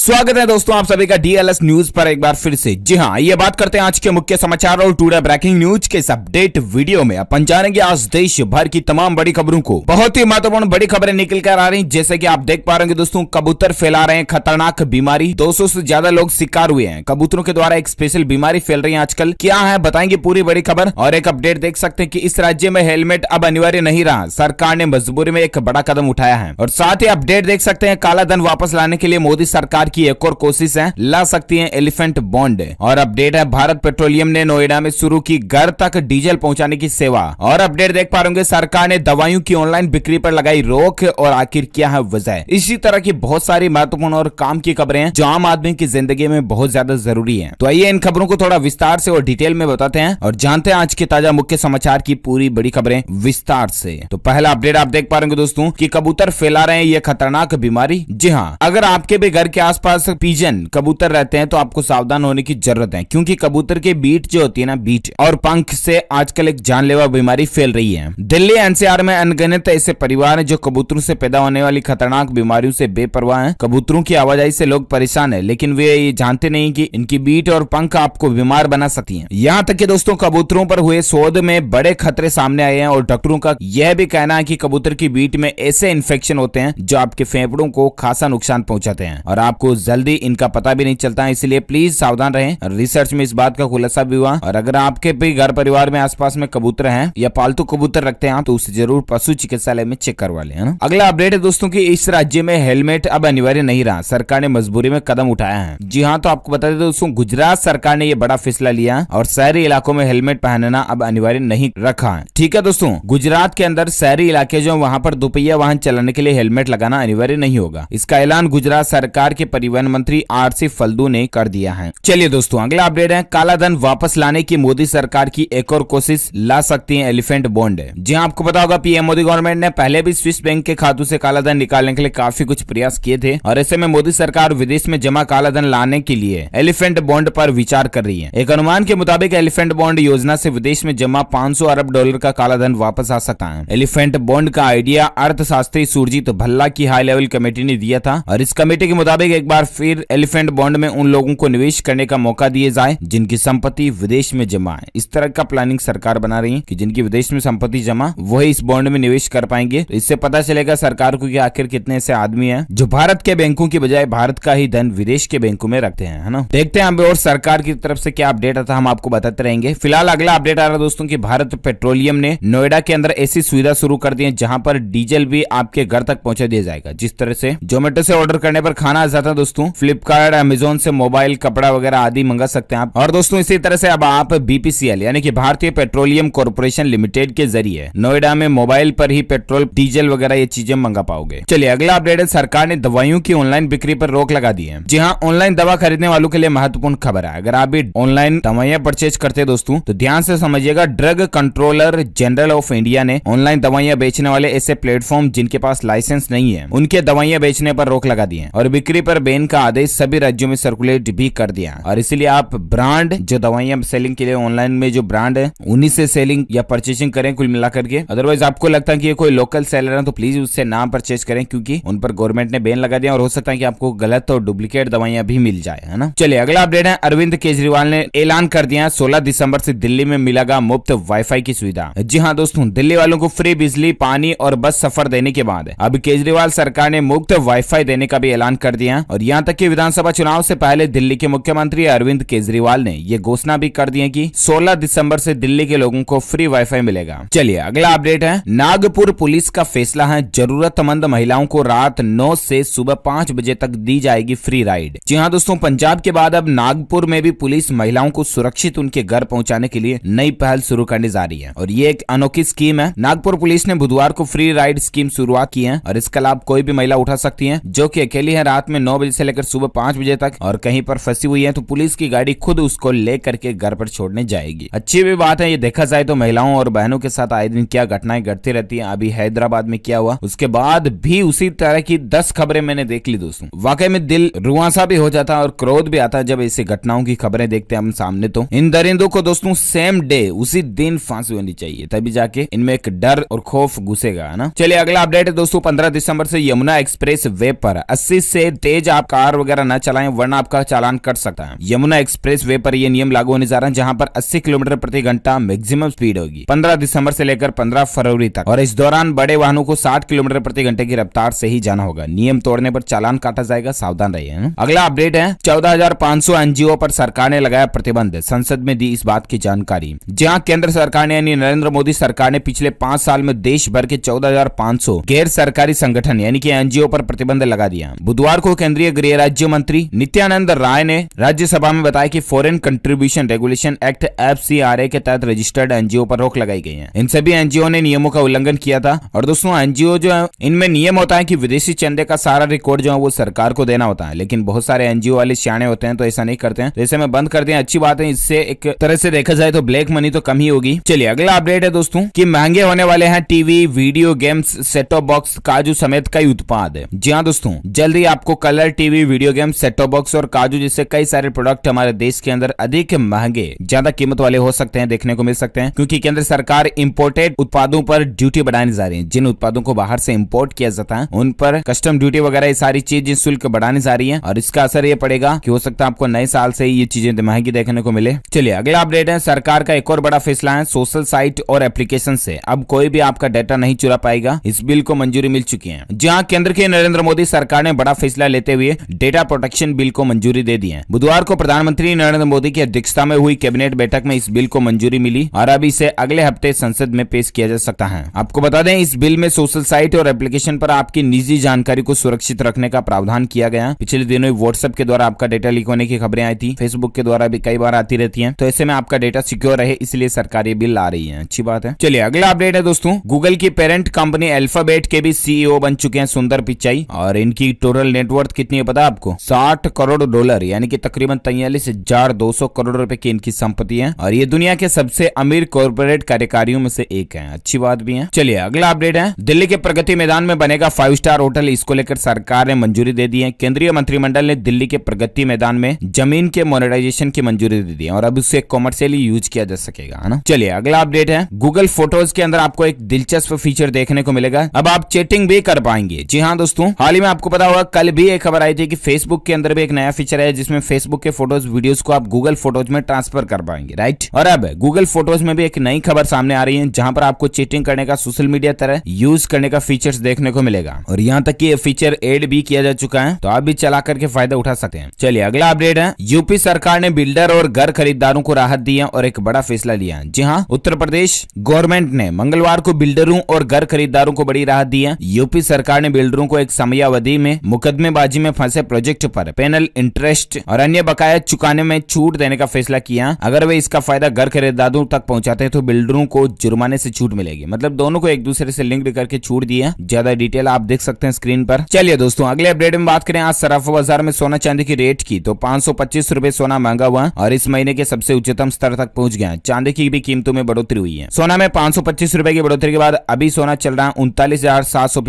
स्वागत है दोस्तों आप सभी का डीएलएस न्यूज पर एक बार फिर से जी हाँ ये बात करते हैं आज के मुख्य समाचार और टूडे ब्रेकिंग न्यूज के इस अपडेट वीडियो में अपन जानेंगे आज देश भर की तमाम बड़ी खबरों को बहुत ही महत्वपूर्ण बड़ी खबरें निकल कर आ रही जैसे कि आप देख पा रहे दोस्तों कबूतर फैला रहे हैं खतरनाक बीमारी दो से ज्यादा लोग शिकार हुए हैं कबूतरों के द्वारा एक स्पेशल बीमारी फैल रही है आजकल क्या है बताएंगे पूरी बड़ी खबर और एक अपडेट देख सकते हैं की इस राज्य में हेलमेट अब अनिवार्य नहीं रहा सरकार ने मजबूरी में एक बड़ा कदम उठाया है और साथ ही अपडेट देख सकते हैं काला धन वापस लाने के लिए मोदी सरकार सरकार की एक और कोशिश है ला सकती है एलिफेंट बॉन्ड और अपडेट है भारत पेट्रोलियम ने नोएडा में शुरू की घर तक डीजल पहुंचाने की सेवा और अपडेट देख पा रहे सरकार ने दवाइयों की ऑनलाइन बिक्री पर लगाई रोक और आखिर क्या है वजह इसी तरह की बहुत सारी महत्वपूर्ण और काम की खबरें हैं जो आम आदमी की जिंदगी में बहुत ज्यादा जरूरी है तो आइए इन खबरों को थोड़ा विस्तार से और डिटेल में बताते हैं और जानते हैं आज के ताजा मुख्य समाचार की पूरी बड़ी खबरें विस्तार से तो पहला अपडेट आप देख पा रहे दोस्तों की कबूतर फैला रहे हैं ये खतरनाक बीमारी जी हाँ अगर आपके भी घर के आस आसपास पीजन कबूतर रहते हैं तो आपको सावधान होने की जरूरत है क्योंकि कबूतर की बीट जो होती है ना बीट और पंख से आजकल एक जानलेवा बीमारी फैल रही है दिल्ली एनसीआर में अनगणित ऐसे परिवार है जो कबूतरों से पैदा होने वाली खतरनाक बीमारियों से बेपरवाह है कबूतरों की आवाजाही से लोग परेशान है लेकिन वे ये जानते नहीं की इनकी बीट और पंख आपको बीमार बना सकती है यहाँ तक की दोस्तों कबूतरों पर हुए शोध में बड़े खतरे सामने आए हैं और डॉक्टरों का यह भी कहना है की कबूतर की बीट में ऐसे इन्फेक्शन होते हैं जो आपके फेफड़ों को खासा नुकसान पहुंचाते हैं और आप आपको जल्दी इनका पता भी नहीं चलता है इसलिए प्लीज सावधान रहें रिसर्च में इस बात का खुलासा भी हुआ और अगर आपके भी घर परिवार में आसपास में कबूतर हैं या पालतू कबूतर रखते हैं हाँ, तो उसे जरूर पशु चिकित्सालय में चेक करवा ले ना अगला अपडेट है दोस्तों की इस राज्य में हेलमेट अब अनिवार्य नहीं रहा सरकार ने मजबूरी में कदम उठाया है जी हाँ तो आपको बता दें दोस्तों गुजरात सरकार ने ये बड़ा फैसला लिया और शहरी इलाकों में हेलमेट पहनना अब अनिवार्य नहीं रखा है ठीक है दोस्तों गुजरात के अंदर शहरी इलाके जो वहाँ पर दोपहिया वाहन चलाने के लिए हेलमेट लगाना अनिवार्य नहीं होगा इसका ऐलान गुजरात सरकार के परिवहन मंत्री आर सी फल्दू ने कर दिया है चलिए दोस्तों अगला अपडेट है कालाधन वापस लाने की मोदी सरकार की एक और कोशिश ला सकती है एलिफेंट बॉन्ड जी हाँ, आपको पता होगा पीएम मोदी गवर्नमेंट ने पहले भी स्विस बैंक के खातों से कालाधन निकालने के लिए काफी कुछ प्रयास किए थे और ऐसे में मोदी सरकार विदेश में जमा कालाधन लाने के लिए एलिफेंट बॉन्ड पर विचार कर रही है एक अनुमान के मुताबिक एलिफेंट बॉन्ड योजना से विदेश में जमा 500 अरब डॉलर का कालाधन वापस आ सकता है एलिफेंट बॉन्ड का आइडिया अर्थशास्त्री सुरजीत भल्ला की हाई लेवल कमेटी ने दिया था और इस कमेटी के मुताबिक एक बार फिर एलिफेंट बॉन्ड में उन लोगों को निवेश करने का मौका दिए जाए जिनकी संपत्ति विदेश में जमा है इस तरह का प्लानिंग सरकार बना रही है कि जिनकी विदेश में संपत्ति जमा वही इस बॉन्ड में निवेश कर पाएंगे तो इससे पता चलेगा सरकार को कि आखिर कितने ऐसे आदमी है जो भारत के बैंकों की बजाय भारत का ही धन विदेश के बैंकों में रखते हैं है ना देखते हैं हम और सरकार की तरफ ऐसी क्या अपडेट आता हम आपको बताते रहेंगे फिलहाल अगला अपडेट आ रहा है दोस्तों की भारत पेट्रोलियम ने नोएडा के अंदर ऐसी सुविधा शुरू कर दी है जहाँ पर डीजल भी आपके घर तक पहुँचा दिया जाएगा जिस तरह से जोमेटो से ऑर्डर करने पर खाना ज्यादा था दोस्तों फ्लिपकार्ट अमेजोन से मोबाइल कपड़ा वगैरह आदि मंगा सकते हैं आप और दोस्तों इसी तरह से अब आप बीपीसीएल यानी कि भारतीय पेट्रोलियम कॉर्पोरेशन लिमिटेड के जरिए नोएडा में मोबाइल पर ही पेट्रोल डीजल वगैरह ये चीजें मंगा पाओगे चलिए अगला अपडेट है सरकार ने दवाइयों की ऑनलाइन बिक्री पर रोक लगा दी है जी हाँ ऑनलाइन दवा खरीदने वालों के लिए महत्वपूर्ण खबर है अगर आप भी ऑनलाइन दवाइयां परचेज करते दोस्तों तो ध्यान से समझिएगा drug controller general of India ने ऑनलाइन दवाइयां बेचने वाले ऐसे प्लेटफॉर्म जिनके पास लाइसेंस नहीं है उनके दवाइयां बेचने पर रोक लगा दी है और बिक्री पर पर बैन का आदेश सभी राज्यों में सर्कुलेट भी कर दिया और इसलिए आप ब्रांड जो दवाइयां सेलिंग के लिए ऑनलाइन में जो ब्रांड है उन्हीं से सेलिंग या परचेसिंग करें कुल मिलाकर के अदरवाइज आपको लगता है कि ये कोई लोकल सेलर है तो प्लीज उससे ना परचेज करें क्योंकि उन पर गवर्नमेंट ने बैन लगा दिया और हो सकता है कि आपको गलत और डुप्लीकेट दवाइयां भी मिल जाए है ना चलिए अगला अपडेट है अरविंद केजरीवाल ने ऐलान कर दिया सोलह दिसंबर से दिल्ली में मिलेगा मुफ्त वाईफाई की सुविधा जी हाँ दोस्तों दिल्ली वालों को फ्री बिजली पानी और बस सफर देने के बाद अब केजरीवाल सरकार ने मुफ्त वाईफाई देने का भी ऐलान कर दिया और यहाँ तक की विधानसभा चुनाव से पहले दिल्ली के मुख्यमंत्री अरविंद केजरीवाल ने ये घोषणा भी कर दी है की सोलह दिसंबर से दिल्ली के लोगों को फ्री वाईफाई मिलेगा चलिए अगला अपडेट है नागपुर पुलिस का फैसला है जरूरतमंद महिलाओं को रात नौ ऐसी सुबह पांच बजे तक दी जाएगी फ्री राइड जी हाँ दोस्तों पंजाब के बाद अब नागपुर में भी पुलिस महिलाओं को सुरक्षित उनके घर पहुंचाने के लिए नई पहल शुरू करने जा रही है और ये एक अनोखी स्कीम है नागपुर पुलिस ने बुधवार को फ्री राइड स्कीम शुरुआत की है और इसका लाभ कोई भी महिला उठा सकती है जो की अकेली है रात में नौ बजे से लेकर सुबह पांच बजे तक और कहीं पर फंसी हुई है तो पुलिस की गाड़ी खुद उसको लेकर के घर पर छोड़ने जाएगी अच्छी भी बात है ये देखा जाए तो महिलाओं और बहनों के साथ आए दिन क्या घटनाएं घटती रहती है अभी हैदराबाद में क्या हुआ उसके बाद भी उसी तरह की दस खबरें मैंने देख ली दोस्तों वाकई में दिल रुआसा भी हो जाता और क्रोध भी आता जब ऐसी घटनाओं की खबरें देखते हम सामने तो इन दरिंदों को दोस्तों सेम डे उसी दिन फांसी होनी चाहिए तभी जाके इनमें एक डर और खौफ घुसेगा है ना चलिए अगला अपडेट है दोस्तों पंद्रह दिसंबर से यमुना एक्सप्रेस वे पर अस्सी से तेज नीचे आप कार वगैरह न चलाएं वरना आपका चालान कट सकता है यमुना एक्सप्रेस वे पर यह नियम लागू होने जा रहा है जहाँ पर अस्सी किलोमीटर प्रति घंटा मैक्सिमम स्पीड होगी पंद्रह दिसंबर से लेकर पंद्रह फरवरी तक और इस दौरान बड़े वाहनों को साठ किलोमीटर प्रति घंटे की रफ्तार से ही जाना होगा नियम तोड़ने पर चालान काटा जाएगा सावधान रहिए अगला अपडेट है चौदह हजार सौ एनजीओ पर सरकार ने लगाया प्रतिबंध संसद में दी इस बात की जानकारी जहाँ केंद्र सरकार ने यानी नरेंद्र मोदी सरकार ने पिछले पाँच साल में देश भर के चौदह गैर सरकारी संगठन यानी कि एनजीओ पर प्रतिबंध लगा दिया बुधवार को केंद्रीय गृह राज्य मंत्री नित्यानंद राय ने राज्यसभा में बताया कि foreign contribution regulation act F के तहत रजिस्टर्ड एनजीओ पर रोक लगाई गई है इन सभी एनजीओ ने नियमों का उल्लंघन किया था और दोस्तों एनजीओ जो है इनमें नियम होता है की विदेशी चंदे का सारा रिकॉर्ड जो है वो सरकार को देना होता है लेकिन बहुत सारे एनजीओ वाले सियाने होते हैं तो ऐसा नहीं करते हैं जैसे तो में बंद कर दे अच्छी बात है इससे एक तरह से देखा जाए तो ब्लैक मनी तो कम ही होगी चलिए अगला अपडेट है दोस्तों की महंगे होने वाले हैं TV video games setup box काजू समेत कई उत्पाद जी हाँ दोस्तों जल्द ही आपको कल colour TV video game set top box और काजू जैसे कई सारे प्रोडक्ट हमारे देश के अंदर अधिक महंगे ज्यादा कीमत वाले हो सकते हैं देखने को मिल सकते हैं क्योंकि केंद्र सरकार इम्पोर्टेड उत्पादों पर ड्यूटी बढ़ाने जा रही है जिन उत्पादों को बाहर से इम्पोर्ट किया जाता है उन पर कस्टम ड्यूटी वगैरह ये सारी चीज शुल्क बढ़ाने जा रही है और इसका असर ये पड़ेगा की हो सकता है आपको नए साल से ये चीजें महंगी देखने को मिले चलिए अगला अपडेट है सरकार का एक और बड़ा फैसला है सोशल साइट और एप्लीकेशन से अब कोई भी आपका डाटा नहीं चुरा पाएगा इस बिल को मंजूरी मिल चुकी है जहाँ केंद्र के नरेंद्र मोदी सरकार ने बड़ा फैसला लेते लेते हुए डेटा प्रोटेक्शन बिल को मंजूरी दे दी है बुधवार को प्रधानमंत्री नरेंद्र मोदी की अध्यक्षता में हुई कैबिनेट बैठक में इस बिल को मंजूरी मिली और अब इसे अगले हफ्ते संसद में पेश किया जा सकता है आपको बता दें इस बिल में सोशल साइट और एप्लीकेशन पर आपकी निजी जानकारी को सुरक्षित रखने का प्रावधान किया गया पिछले दिनों व्हाट्सएप के द्वारा आपका डेटा लीक होने की खबरें आई थी फेसबुक के द्वारा भी कई बार आती रहती है तो ऐसे में आपका डेटा सिक्योर रहे इसलिए सरकार ये बिल ला रही है अच्छी बात है चलिए अगला अपडेट है दोस्तों गूगल की पेरेंट कंपनी अल्फाबेट के भी सीईओ e बन चुके हैं सुंदर पिचाई और इनकी टोटल नेटवर्थ कितनी है पता आपको साठ करोड़ डॉलर यानी कि तकरीबन तैयलीस हजार दो सौ करोड़ रुपए की इनकी संपत्ति है और ये दुनिया के सबसे अमीर कॉर्पोरेट कार्यकारियों में से एक है अच्छी बात भी है चलिए अगला अपडेट है दिल्ली के प्रगति मैदान में बनेगा फाइव स्टार होटल इसको लेकर सरकार ने मंजूरी दे दी है केंद्रीय मंत्रिमंडल ने दिल्ली के प्रगति मैदान में जमीन के मोनिटाइजेशन की मंजूरी दे दी है और अब उसे कॉमर्शियली यूज किया जा सकेगा है ना चलिए अगला अपडेट है गूगल फोटोज के अंदर आपको एक दिलचस्प फीचर देखने को मिलेगा अब आप चैटिंग भी कर पाएंगे जी हाँ दोस्तों हाल ही में आपको पता होगा कल भी एक खबर आई थी कि फेसबुक के अंदर भी एक नया फीचर है जिसमें फेसबुक के फोटोज वीडियोस को आप गूगल फोटोज में ट्रांसफर कर पाएंगे राइट और अब गूगल फोटोज में भी एक नई खबर सामने आ रही है जहां पर आपको चीटिंग करने का सोशल मीडिया तरह यूज करने का फीचर देखने को मिलेगा और यहाँ तक की फीचर एड भी किया जा चुका है तो आप भी चला करके फायदा उठा सकते हैं चलिए अगला अपडेट है यूपी सरकार ने बिल्डर और घर खरीदारों को राहत दी है और एक बड़ा फैसला लिया जी हाँ उत्तर प्रदेश गवर्नमेंट ने मंगलवार को बिल्डरों और घर खरीदारों को बड़ी राहत दी है यूपी सरकार ने बिल्डरों को एक समयावधि में मुकदमेबाजी फर्जी में फंसे प्रोजेक्ट पर पेनल इंटरेस्ट और अन्य बकाया चुकाने में छूट देने का फैसला किया अगर वे इसका फायदा घर खरीदारों तक पहुंचाते हैं तो बिल्डरों को जुर्माने से छूट मिलेगी मतलब दोनों को एक दूसरे से लिंक करके छूट दिया ज्यादा डिटेल आप देख सकते हैं स्क्रीन पर चलिए दोस्तों अगले अपडेट में बात करें आज सराफा बाजार में सोना चांदी की रेट की तो पांच सौ पच्चीस सोना महंगा हुआ और इस महीने के सबसे उच्चतम स्तर तक पहुँच गया चांदी की भी कीमतों में बढ़ोतरी हुई है सोना में पांच सौ पच्चीस रूपए की बढ़ोतरी के बाद अभी सोना चल रहा है उनतालीस हजार सात सौ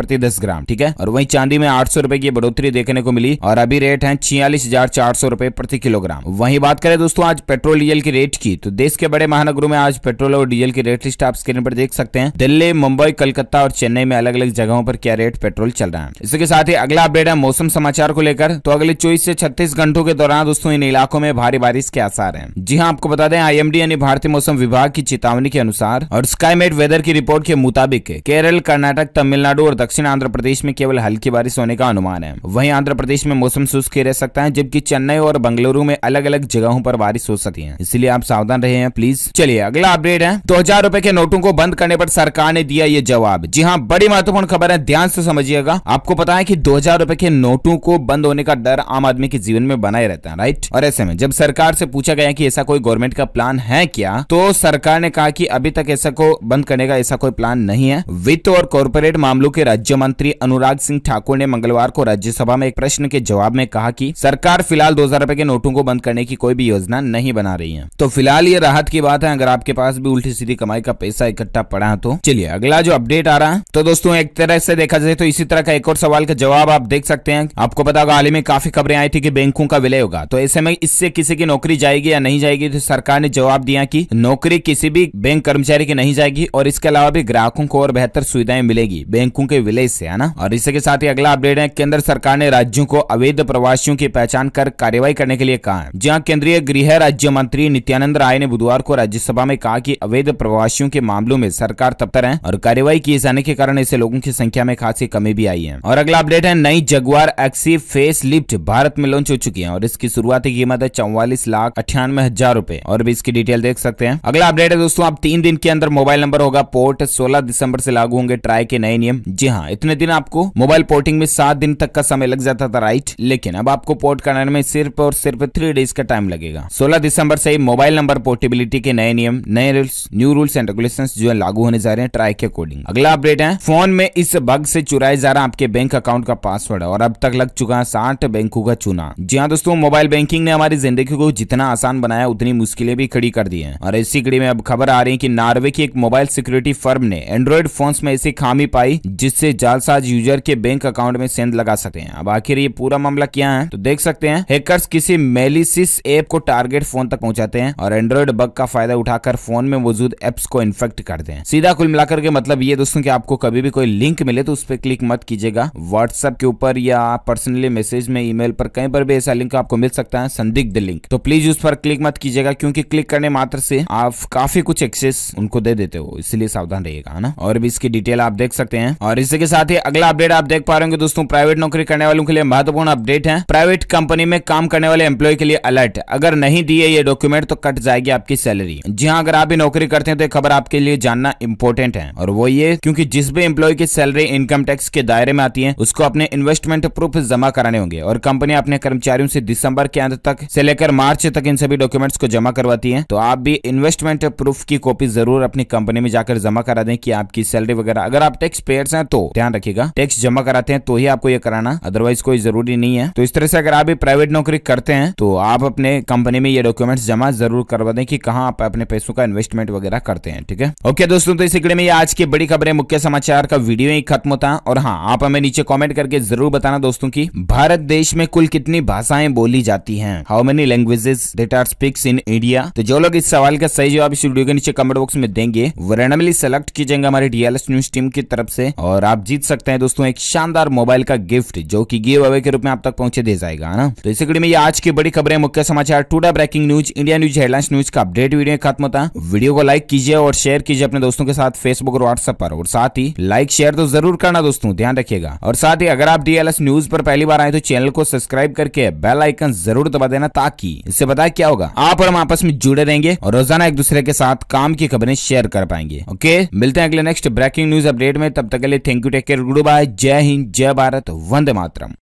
प्रति दस ग्राम ठीक है और वही चांदी में आठ सौ रूपए की की बढ़ोतरी देखने को मिली और अभी रेट है छियालीस हजार चार सौ रूपए प्रति किलोग्राम वही बात करें दोस्तों आज पेट्रोल डीजल की रेट की तो देश के बड़े महानगरों में आज पेट्रोल और डीजल की रेट लिस्ट आप स्क्रीन पर देख सकते हैं दिल्ली मुंबई कलकत्ता और चेन्नई में अलग अलग जगहों पर क्या रेट पेट्रोल चल रहा है इसके साथ ही अगला अपडेट है मौसम समाचार को लेकर तो अगले चौबीस से छत्तीस घंटों के दौरान दोस्तों इन इलाकों में भारी बारिश के आसार है जी हाँ आपको बता दें आई यानी भारतीय मौसम विभाग की चेतावनी के अनुसार और स्काईमेट वेदर की रिपोर्ट के मुताबिक केरल कर्नाटक तमिलनाडु और दक्षिण आंध्र प्रदेश में केवल हल्की बारिश होने का अनुमान अनुमान है वहीं आंध्र प्रदेश में मौसम शुष्क रह सकता है जबकि चेन्नई और बंगलुरु में अलग अलग जगहों पर बारिश हो सकती है इसलिए आप सावधान रहे हैं प्लीज चलिए अगला अपडेट है दो हजार रूपए के नोटों को बंद करने पर सरकार ने दिया ये जवाब जी हाँ बड़ी महत्वपूर्ण खबर है ध्यान से समझिएगा आपको पता है की दो हजार रूपए के नोटों को बंद होने का डर आम आदमी के जीवन में बनाए रहता है राइट और ऐसे में जब सरकार से पूछा गया की ऐसा कोई गवर्नमेंट का प्लान है क्या तो सरकार ने कहा की अभी तक ऐसा को बंद करने का ऐसा कोई प्लान नहीं है वित्त और कॉरपोरेट मामलों के राज्य मंत्री अनुराग सिंह ठाकुर ने मंगलवार को को राज्यसभा में एक प्रश्न के जवाब में कहा कि सरकार फिलहाल दो हजार के नोटों को बंद करने की कोई भी योजना नहीं बना रही है तो फिलहाल ये राहत की बात है अगर आपके पास भी उल्टी सीधी कमाई का पैसा इकट्ठा पड़ा है तो चलिए अगला जो अपडेट आ रहा है तो दोस्तों एक तरह से देखा जाए तो इसी तरह का एक और सवाल का जवाब आप देख सकते हैं आपको पता होगा हाल ही में काफी खबरें आई थी कि बैंकों का विलय होगा तो ऐसे में इससे किसी की नौकरी जाएगी या नहीं जाएगी तो सरकार ने जवाब दिया की नौकरी किसी भी बैंक कर्मचारी की नहीं जाएगी और इसके अलावा भी ग्राहकों को और बेहतर सुविधाएं मिलेगी बैंकों के विलय से है ना और इसी के साथ ही अगला अपडेट है केंद्र सरकार ने राज्यों को अवैध प्रवासियों की पहचान कर कार्रवाई करने के लिए कहा है जहाँ केंद्रीय गृह राज्य मंत्री नित्यानंद राय ने बुधवार को राज्यसभा में कहा की अवैध प्रवासियों के मामलों में सरकार तपतर है और कार्यवाही किए जाने के कारण ऐसे लोगों की संख्या में खासी कमी भी आई है और अगला अपडेट है नई Jaguar XE face lift Bharat में लॉन्च हो चुकी है और इसकी शुरुआती कीमत है चौवालीस लाख अठानवे हजार रूपए और भी इसकी डिटेल देख सकते हैं अगला अपडेट है दोस्तों आप तीन दिन के अंदर मोबाइल नंबर होगा पोर्ट सोलह दिसंबर ऐसी लागू होंगे ट्राई के नए नियम जी हाँ इतने दिन आपको मोबाइल पोर्टिंग में सात दिन तक का समय लग जाता था राइट लेकिन अब आपको पोर्ट कराने में सिर्फ और सिर्फ थ्री डेज का टाइम लगेगा सोलह दिसंबर से मोबाइल नंबर पोर्टेबिलिटी के नए नियम नए rules new rules and regulation जो है लागू होने जा रहे हैं ट्राई के अकॉर्डिंग अगला अपडेट है फोन में इस बग से चुराया जा रहा आपके बैंक अकाउंट का पासवर्ड और अब तक लग चुका है साठ बैंकों का चुना जी हाँ दोस्तों मोबाइल बैंकिंग ने हमारी जिंदगी को जितना आसान बनाया उतनी मुश्किलें भी खड़ी कर दी है और इसी कड़ी में अब खबर आ रही है की नॉर्वे की एक मोबाइल सिक्योरिटी फर्म ने एंड्रॉइड फोन में ऐसी खामी पाई जिससे जालसाज यूजर के बैंक अकाउंट में सेंध लगा लगा हैं अब आखिर ये पूरा मामला क्या है तो देख सकते हैं हैकर्स किसी मेलिसिस ऐप को टारगेट फोन तक पहुंचाते हैं और एंड्रॉइड बग का फायदा उठाकर फोन में मौजूद एप्स को इन्फेक्ट करते हैं सीधा कुल मिलाकर के मतलब ये दोस्तों की आपको कभी भी कोई लिंक मिले तो उस पर क्लिक मत कीजिएगा व्हाट्सएप के ऊपर या पर्सनली मैसेज में ई पर कहीं पर भी ऐसा लिंक आपको मिल सकता है संदिग्ध लिंक तो प्लीज उस पर क्लिक मत कीजिएगा क्योंकि क्लिक करने मात्र से आप काफी कुछ एक्सेस उनको दे देते हो इसलिए सावधान रहिएगा ना और भी इसकी डिटेल आप देख सकते हैं और इसी के साथ ही अगला अपडेट आप देख पा रहे दोस्तों प्राइवेट नौकरी करने वालों के लिए महत्वपूर्ण अपडेट है प्राइवेट कंपनी में काम करने वाले एम्प्लॉय के लिए अलर्ट अगर नहीं दिए ये डॉक्यूमेंट तो कट जाएगी आपकी सैलरी जी हाँ अगर आप भी नौकरी करते हैं तो खबर आपके लिए जानना इम्पोर्टेंट है और वो ये क्यूँकी जिस भी एम्प्लॉय की सैलरी इनकम टैक्स के दायरे में आती है उसको अपने इन्वेस्टमेंट प्रूफ जमा कराने होंगे और कंपनी अपने कर्मचारियों से दिसंबर के अंत तक से लेकर मार्च तक इन सभी डॉक्यूमेंट्स को जमा करवाती है तो आप भी इन्वेस्टमेंट प्रूफ की कॉपी जरूर अपनी कंपनी में जाकर जमा करा दें कि आपकी सैलरी वगैरह अगर आप टैक्स पेयर हैं तो ध्यान रखिएगा टैक्स जमा कराते हैं तो ही आपको ये कराना अदरवाइज कोई जरूरी नहीं है तो इस तरह से अगर आप भी प्राइवेट नौकरी करते हैं तो आप अपने कंपनी में ये डॉक्यूमेंट्स जमा जरूर करवा दें कि कहाँ आप अपने पैसों का इन्वेस्टमेंट वगैरह करते हैं ठीक है ओके दोस्तों तो इसी सिकड़े में आज की बड़ी खबरें मुख्य समाचार का वीडियो ही खत्म होता और हाँ आप हमें नीचे कॉमेंट करके जरूर बताना दोस्तों की भारत देश में कुल कितनी भाषाएं बोली जाती है how many languages that are speaks in India तो जो लोग इस सवाल का सही जवाब इस वीडियो के नीचे कमेंट बॉक्स में देंगे वो सेलेक्ट की जाएंगे हमारे डीएलएस न्यूज टीम की तरफ से और आप जीत सकते हैं दोस्तों एक शानदार मोबाइल का गिफ्ट गिफ्ट जो कि गिव अवे के रूप में आप तक पहुंचे दे जाएगा ना तो इसी कड़ी में ये आज की बड़ी खबरें मुख्य समाचार today breaking news India news headlines news का अपडेट वीडियो खत्म होता वीडियो को लाइक कीजिए और शेयर कीजिए अपने दोस्तों के साथ फेसबुक और व्हाट्सएप पर और साथ ही लाइक शेयर तो जरूर करना दोस्तों ध्यान रखिएगा और साथ ही अगर आप डीएलएस न्यूज पर पहली बार आए तो चैनल को सब्सक्राइब करके बेल आइकन जरूर दबा देना ताकि इससे बताया क्या होगा आप और हम आपस में जुड़े रहेंगे और रोजाना एक दूसरे के साथ काम की खबरें शेयर कर पाएंगे ओके मिलते हैं अगले नेक्स्ट ब्रेकिंग न्यूज अपडेट में तब तक के लिए thank you take care good bye जय हिंद जय भारत वंदे मातरम